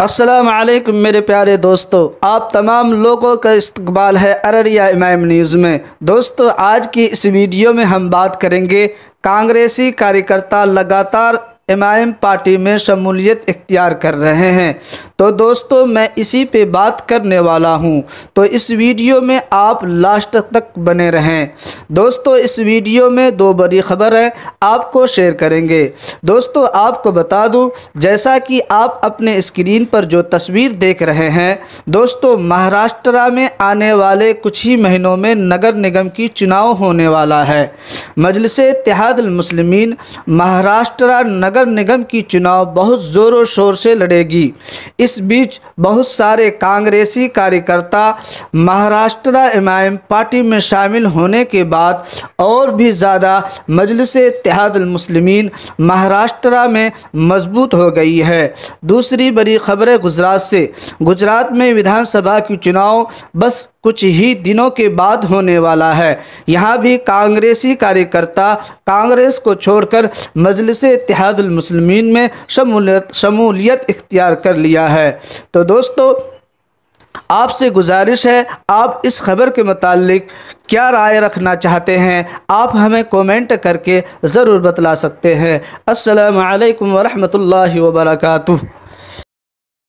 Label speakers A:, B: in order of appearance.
A: अस्सलाम वालेकुम मेरे प्यारे दोस्तों आप तमाम लोगों का इस्तकबाल है अररिया इमाम न्यूज़ में दोस्तों आज की इस वीडियो में हम बात करेंगे कांग्रेसी कार्यकर्ता लगातार इमाम पार्टी में शमूलियत इख्तियार कर रहे हैं तो दोस्तों मैं इसी पे बात करने वाला हूँ तो इस वीडियो में आप लास्ट तक बने रहें दोस्तों इस वीडियो में दो बड़ी खबर है आपको शेयर करेंगे दोस्तों आपको बता दूँ जैसा कि आप अपने स्क्रीन पर जो तस्वीर देख रहे हैं दोस्तों महाराष्ट्र में आने वाले कुछ ही महीनों में नगर निगम की चुनाव होने वाला है मजलिस मुस्लिमीन महाराष्ट्र नगर निगम की चुनाव बहुत ज़ोरों शोर से लड़ेगी इस बीच बहुत सारे कांग्रेसी कार्यकर्ता महाराष्ट्र इमाम पार्टी में शामिल होने के बाद और भी ज़्यादा मजलिस मुस्लिमीन महाराष्ट्र में मजबूत हो गई है दूसरी बड़ी खबर गुजरात से गुजरात में विधानसभा के चुनाव बस कुछ ही दिनों के बाद होने वाला है यहाँ भी कांग्रेसी कार्यकर्ता कांग्रेस को छोड़कर मजलिस इतिहादमसलमिन में शमूलियत शमूलियत इख्तियार कर लिया है तो दोस्तों आपसे गुजारिश है आप इस खबर के मतलब क्या राय रखना चाहते हैं आप हमें कमेंट करके ज़रूर बतला सकते हैं असलकम वरहल वर्का